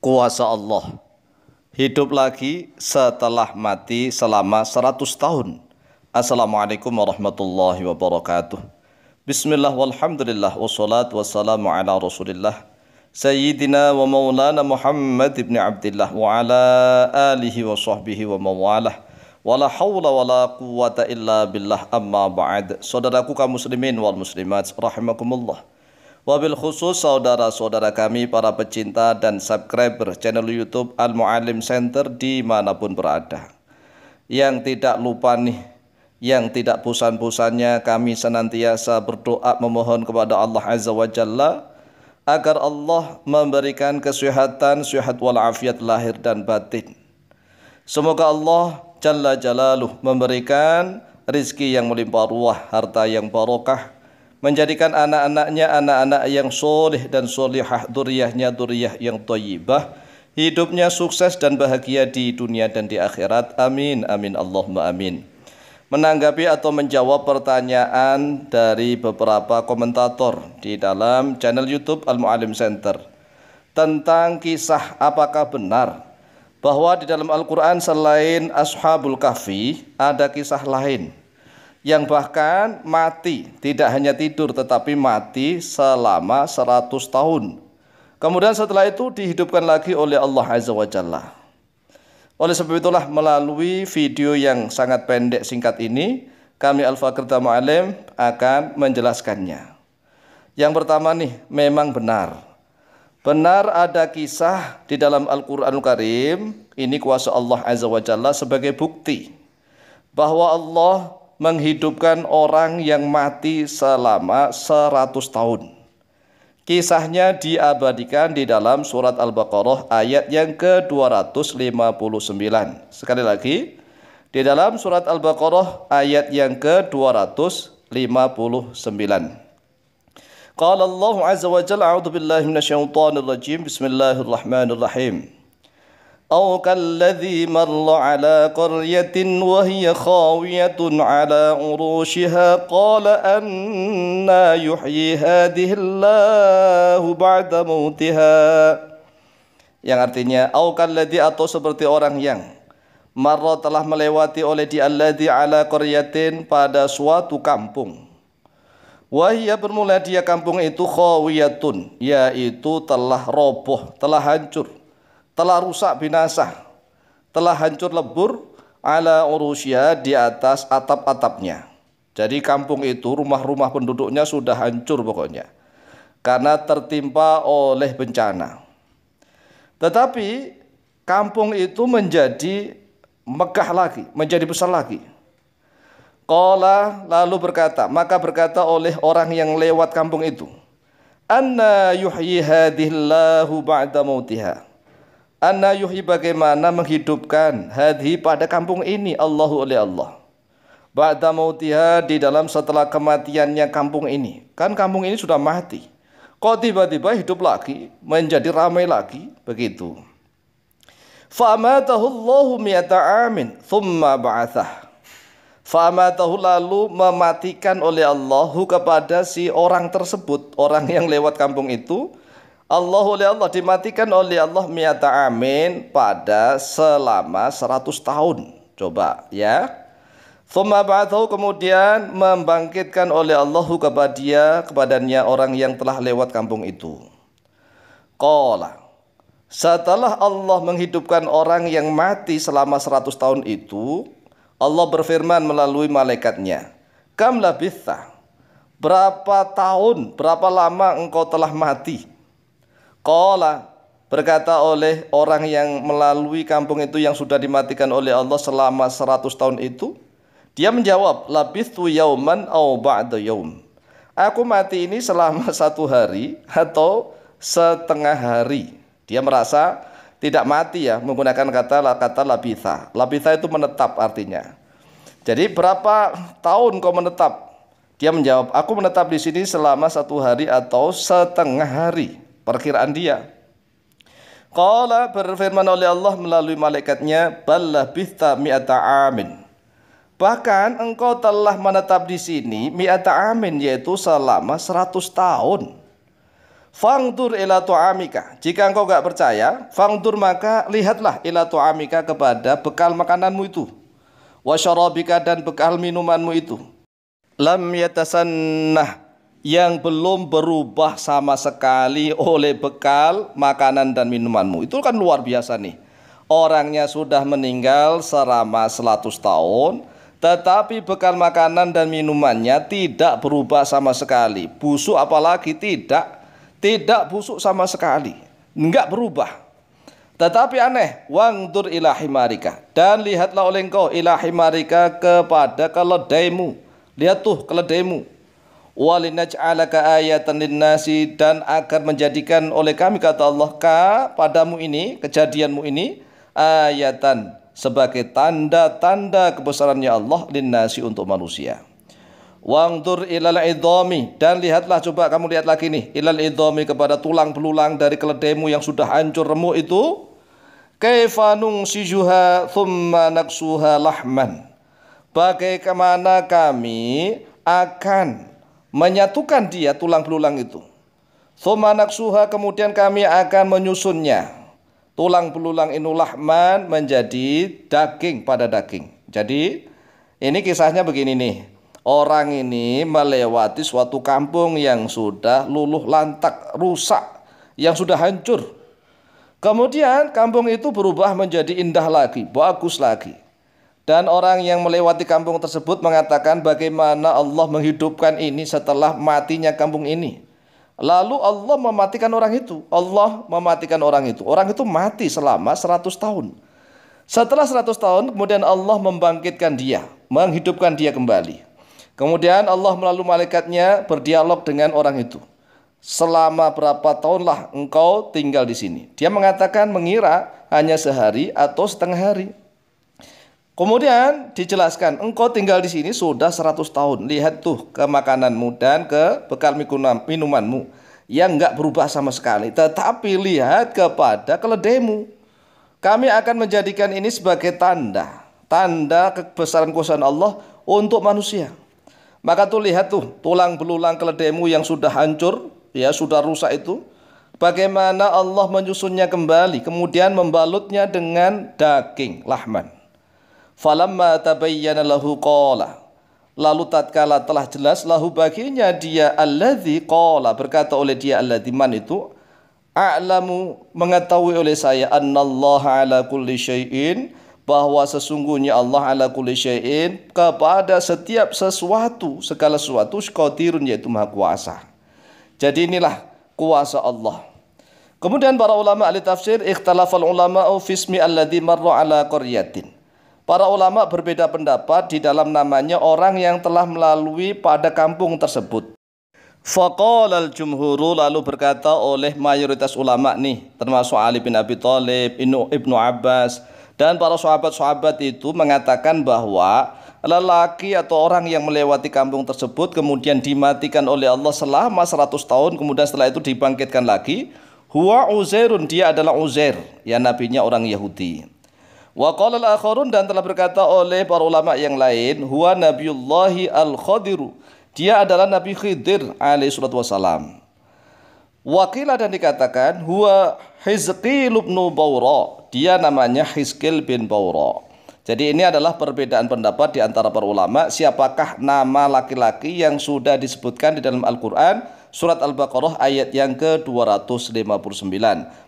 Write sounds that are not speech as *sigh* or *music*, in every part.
kuasa Allah. Hidup lagi setelah mati selama 100 tahun. Assalamualaikum warahmatullahi wabarakatuh. Bismillah walhamdulillah wassalatu wassalamu ala rasulillah. Sayyidina wa maulana Muhammad ibn Abdullah wa ala alihi wa sahbihi wa mawalah. la hawla la quwata illa billah amma ba'd. Saudaraku kaum muslimin wal muslimat rahimakumullah. Wabil khusus saudara-saudara kami para pecinta dan subscriber channel YouTube Al-Mu'alim Center dimanapun berada. Yang tidak lupa nih, yang tidak pusan-pusannya kami senantiasa berdoa memohon kepada Allah Azza wa Jalla agar Allah memberikan kesehatan, sehat walafiat lahir dan batin. Semoga Allah Jalla Jalaluh memberikan rizki yang melimpah ruah, harta yang barokah, menjadikan anak-anaknya anak-anak yang soleh dan solehah, duriyahnya duriyah yang toyibah, hidupnya sukses dan bahagia di dunia dan di akhirat. Amin, amin, Allahumma amin. Menanggapi atau menjawab pertanyaan dari beberapa komentator di dalam channel YouTube Al-Mu'alim Center tentang kisah apakah benar bahwa di dalam Al-Quran selain Ashabul Kahfi ada kisah lain yang bahkan mati, tidak hanya tidur tetapi mati selama 100 tahun. Kemudian setelah itu dihidupkan lagi oleh Allah Azza wa Jalla. Oleh sebab itulah melalui video yang sangat pendek singkat ini, kami Al-Fakir Alim akan menjelaskannya. Yang pertama nih, memang benar. Benar ada kisah di dalam Al-Quranul Karim, ini kuasa Allah Azza wa Jalla sebagai bukti bahwa Allah menghidupkan orang yang mati selama 100 tahun. Kisahnya diabadikan di dalam surat Al-Baqarah ayat yang ke-259. Sekali lagi, di dalam surat Al-Baqarah ayat yang ke-259. Qala Allah Azza wa Jalla a'udzu billahi minasyaitonir rajim. Bismillahirrahmanirrahim. أو كالذي مر على قرية وهي خاوية على عروشها قال أنا يحيي هذه الله بعد موتها yang artinya au kalladhi atau seperti orang yang marra telah melewati oleh di alladhi ala qaryatin pada suatu kampung Wahia bermula dia kampung itu khawiyatun yaitu telah roboh, telah hancur telah rusak binasa, telah hancur lebur ala urusia di atas atap-atapnya. Jadi kampung itu rumah-rumah penduduknya sudah hancur pokoknya karena tertimpa oleh bencana. Tetapi kampung itu menjadi megah lagi, menjadi besar lagi. Qala lalu berkata, maka berkata oleh orang yang lewat kampung itu, "Anna yuhyi hadhillahu ba'da mautihah. Anna yuhi bagaimana menghidupkan hadhi pada kampung ini Allahu oleh Allah. Ba'da mautiha di dalam setelah kematiannya kampung ini. Kan kampung ini sudah mati. Kok tiba-tiba hidup lagi, menjadi ramai lagi, begitu. Fa'amatahu Allahu mi'ata amin, thumma ba'athah. Fa'amatahu lalu mematikan oleh Allahu kepada si orang tersebut, orang yang lewat kampung itu Allah oleh Allah dimatikan oleh Allah miata amin pada selama 100 tahun. Coba ya. Thumma ba'athahu kemudian membangkitkan oleh Allah kepada dia kepadanya orang yang telah lewat kampung itu. Qala setelah Allah menghidupkan orang yang mati selama 100 tahun itu, Allah berfirman melalui malaikatnya, "Kam labitha? Berapa tahun, berapa lama engkau telah mati?" Qala berkata oleh orang yang melalui kampung itu yang sudah dimatikan oleh Allah selama 100 tahun itu dia menjawab tu yauman au ba'da yaum aku mati ini selama *laughs* satu hari atau setengah hari dia merasa tidak mati ya menggunakan kata kata labitha labitha itu menetap artinya jadi berapa tahun kau menetap dia menjawab aku menetap di sini selama satu hari atau setengah hari perkiraan dia. Qala berfirman oleh Allah melalui malaikatnya, "Ballah bitha mi'ata amin." Bahkan engkau telah menetap di sini mi'ata amin yaitu selama 100 tahun. Fangtur ila tu'amika. Jika engkau enggak percaya, fangtur maka lihatlah ila tu'amika kepada bekal makananmu itu. Wasyarabika dan bekal minumanmu itu. Lam yatasannah yang belum berubah sama sekali oleh bekal makanan dan minumanmu. Itu kan luar biasa nih. Orangnya sudah meninggal selama 100 tahun, tetapi bekal makanan dan minumannya tidak berubah sama sekali. Busuk apalagi tidak, tidak busuk sama sekali. Enggak berubah. Tetapi aneh, wangdur ilahi marika. Dan lihatlah oleh engkau ilahi marika kepada keledaimu. Lihat tuh keledaimu walinaj'alaka ayatan linnasi dan agar menjadikan oleh kami kata Allah ka padamu ini kejadianmu ini ayatan sebagai tanda-tanda kebesarannya Allah linnasi untuk manusia. Wangtur ilal idhomi dan lihatlah coba kamu lihat lagi nih ilal idhomi kepada tulang belulang dari keledemu yang sudah hancur remuk itu kaifanung sijuha thumma naksuha lahman bagaimana kami akan menyatukan dia tulang belulang itu. Thomanak suha kemudian kami akan menyusunnya. Tulang belulang inulahman menjadi daging pada daging. Jadi ini kisahnya begini nih. Orang ini melewati suatu kampung yang sudah luluh lantak, rusak, yang sudah hancur. Kemudian kampung itu berubah menjadi indah lagi, bagus lagi. Dan orang yang melewati kampung tersebut mengatakan bagaimana Allah menghidupkan ini setelah matinya kampung ini. Lalu Allah mematikan orang itu. Allah mematikan orang itu. Orang itu mati selama 100 tahun. Setelah 100 tahun kemudian Allah membangkitkan dia, menghidupkan dia kembali. Kemudian Allah melalui malaikatnya berdialog dengan orang itu. Selama berapa tahunlah engkau tinggal di sini? Dia mengatakan mengira hanya sehari atau setengah hari. Kemudian dijelaskan, engkau tinggal di sini sudah 100 tahun. Lihat tuh ke makananmu dan ke bekal minumanmu yang nggak berubah sama sekali. Tetapi lihat kepada keledemu. Kami akan menjadikan ini sebagai tanda. Tanda kebesaran kuasa Allah untuk manusia. Maka tuh lihat tuh tulang belulang keledemu yang sudah hancur, ya sudah rusak itu. Bagaimana Allah menyusunnya kembali, kemudian membalutnya dengan daging, lahman. Falamma tabayyana lahu qala. Lalu tatkala telah jelas lahu baginya dia alladzi qala berkata oleh dia alladzi man itu a'lamu mengetahui oleh saya annallaha ala kulli syai'in bahwa sesungguhnya Allah ala kulli syai'in kepada setiap sesuatu segala sesuatu qadirun yaitu maha kuasa. Jadi inilah kuasa Allah. Kemudian para ulama ahli tafsir ikhtalafal fi ismi alladzi marra ala qaryatin. Para ulama berbeda pendapat di dalam namanya orang yang telah melalui pada kampung tersebut. Fakol al-jumhuru lalu berkata oleh mayoritas ulama nih termasuk Ali bin Abi Thalib, Ibnu Abbas dan para sahabat-sahabat itu mengatakan bahwa lelaki atau orang yang melewati kampung tersebut kemudian dimatikan oleh Allah selama 100 tahun kemudian setelah itu dibangkitkan lagi huwa uzairun dia adalah uzair ya nabinya orang Yahudi Wa qala al-akharun dan telah berkata oleh para ulama yang lain, huwa Nabiullahi al Khadir, Dia adalah Nabi Khidir alaihi salatu wasalam. Wakil dan dikatakan huwa Hizqil bin Bawra. Dia namanya Hizqil bin Bawra. Jadi ini adalah perbedaan pendapat di antara para ulama siapakah nama laki-laki yang sudah disebutkan di dalam Al-Qur'an surat Al-Baqarah ayat yang ke-259.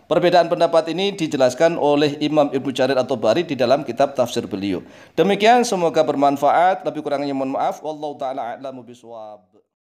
Perbedaan pendapat ini dijelaskan oleh Imam Ibnu Jarir atau Bari di dalam kitab tafsir beliau. Demikian semoga bermanfaat, lebih kurangnya mohon maaf. Wallahu taala a'lamu biswab.